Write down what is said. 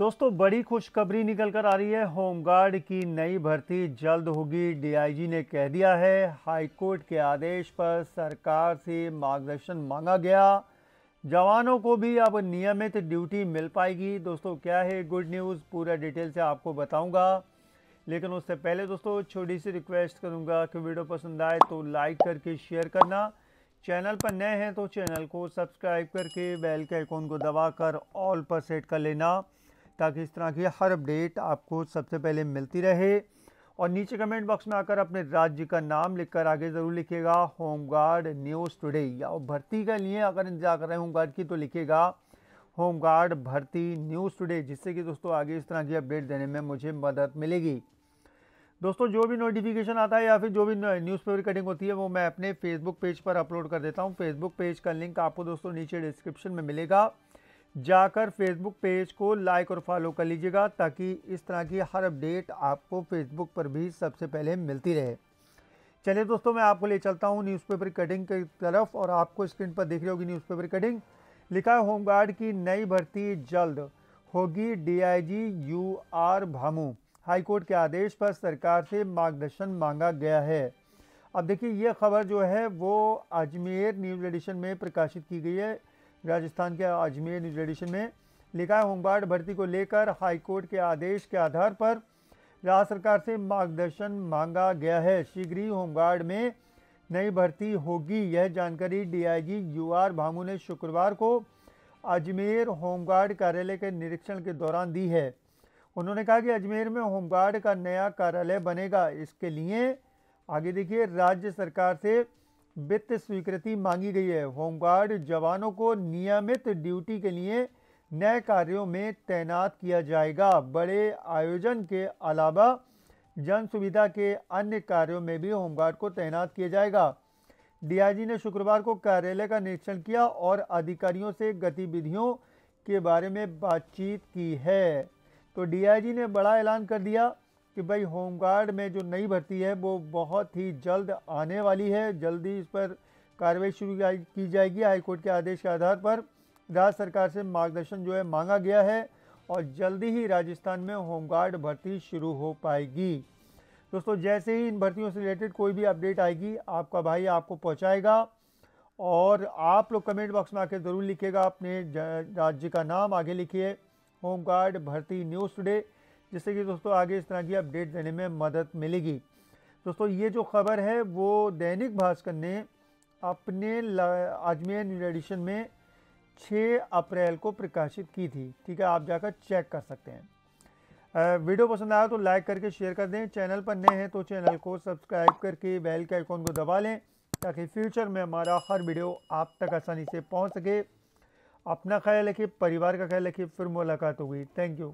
दोस्तों बड़ी खुशखबरी निकल कर आ रही है होमगार्ड की नई भर्ती जल्द होगी डीआईजी ने कह दिया है हाईकोर्ट के आदेश पर सरकार से मार्गदर्शन मांगा गया जवानों को भी अब नियमित ड्यूटी मिल पाएगी दोस्तों क्या है गुड न्यूज़ पूरा डिटेल से आपको बताऊंगा लेकिन उससे पहले दोस्तों छोटी सी रिक्वेस्ट करूंगा कि वीडियो पसंद आए तो लाइक करके शेयर करना चैनल पर नए हैं तो चैनल को सब्सक्राइब करके बेल के आइकॉन को दबाकर ऑल पर सेट कर लेना ताकि इस तरह की हर अपडेट आपको सबसे पहले मिलती रहे और नीचे कमेंट बॉक्स में आकर अपने राज्य का नाम लिखकर आगे ज़रूर लिखिएगा होमगार्ड न्यूज़ टुडे या भर्ती के लिए अगर इंतजार कर रहे हैं होमगार्ड की तो लिखिएगा होमगार्ड भर्ती न्यूज़ टुडे जिससे कि दोस्तों आगे इस तरह की अपडेट देने में मुझे मदद मिलेगी दोस्तों जो भी नोटिफिकेशन आता है या फिर जो भी न्यूज़पेपर कटिंग होती है वो मैं अपने फेसबुक पेज पर अपलोड कर देता हूँ फेसबुक पेज का लिंक आपको दोस्तों नीचे डिस्क्रिप्शन में मिलेगा जाकर फेसबुक पेज को लाइक और फॉलो कर लीजिएगा ताकि इस तरह की हर अपडेट आपको फेसबुक पर भी सबसे पहले मिलती रहे चलिए दोस्तों मैं आपको ले चलता हूँ न्यूज़पेपर कटिंग की तरफ और आपको स्क्रीन पर देख रही होगी न्यूज़पेपर कटिंग लिखा है होमगार्ड की नई भर्ती जल्द होगी DIG U R Bhamu high court के आदेश पर सरकार से मार्गदर्शन मांगा गया है अब देखिए ये खबर जो है वो अजमेर न्यूज़ एडिशन में प्रकाशित की गई है राजस्थान के अजमेर न्यूज एडिशन में लिखा है होमगार्ड भर्ती को लेकर हाईकोर्ट के आदेश के आधार पर राज्य सरकार से मार्गदर्शन मांगा गया है शीघ्र ही होमगार्ड में नई भर्ती होगी यह जानकारी डीआईजी यूआर भामू ने शुक्रवार को अजमेर होमगार्ड कार्यालय के निरीक्षण के दौरान दी है उन्होंने कहा कि अजमेर में होमगार्ड का नया कार्यालय बनेगा इसके लिए आगे देखिए राज्य सरकार से वित्त स्वीकृति मांगी गई है होमगार्ड जवानों को नियमित ड्यूटी के लिए नए कार्यों में तैनात किया जाएगा बड़े आयोजन के अलावा जन सुविधा के अन्य कार्यों में भी होमगार्ड को तैनात किया जाएगा डीआईजी ने शुक्रवार को कार्यालय का निरीक्षण किया और अधिकारियों से गतिविधियों के बारे में बातचीत की है तो डीआईजी ने बड़ा ऐलान कर दिया कि भाई होमगार्ड में जो नई भर्ती है वो बहुत ही जल्द आने वाली है जल्दी इस पर कार्रवाई शुरू की जाएगी हाईकोर्ट के आदेश के आधार पर राज्य सरकार से मार्गदर्शन जो है मांगा गया है और जल्दी ही राजस्थान में होमगार्ड भर्ती शुरू हो पाएगी दोस्तों जैसे ही इन भर्तियों से रिलेटेड कोई भी अपडेट आएगी आपका भाई आपको पहुंचाएगा और आप लोग कमेंट बॉक्स में आकर ज़रूर लिखिएगा अपने राज्य का नाम आगे लिखिए होमगार्ड भर्ती न्यूज़ टुडे जिससे कि दोस्तों आगे इस तरह की अपडेट देने में मदद मिलेगी दोस्तों ये जो खबर है वो दैनिक भास्कर ने अपने अजमेर न्यूज एडिशन में 6 अप्रैल को प्रकाशित की थी ठीक है आप जाकर चेक कर सकते हैं वीडियो पसंद आया तो लाइक करके शेयर कर दें चैनल पर नए हैं तो चैनल को सब्सक्राइब करके बेल के आइकॉन को दबा लें ताकि फ्यूचर में हमारा हर वीडियो आप तक आसानी से पहुंच सके अपना ख्याल रखिए परिवार का ख्याल रखिए फिर मुलाकात होगी थैंक यू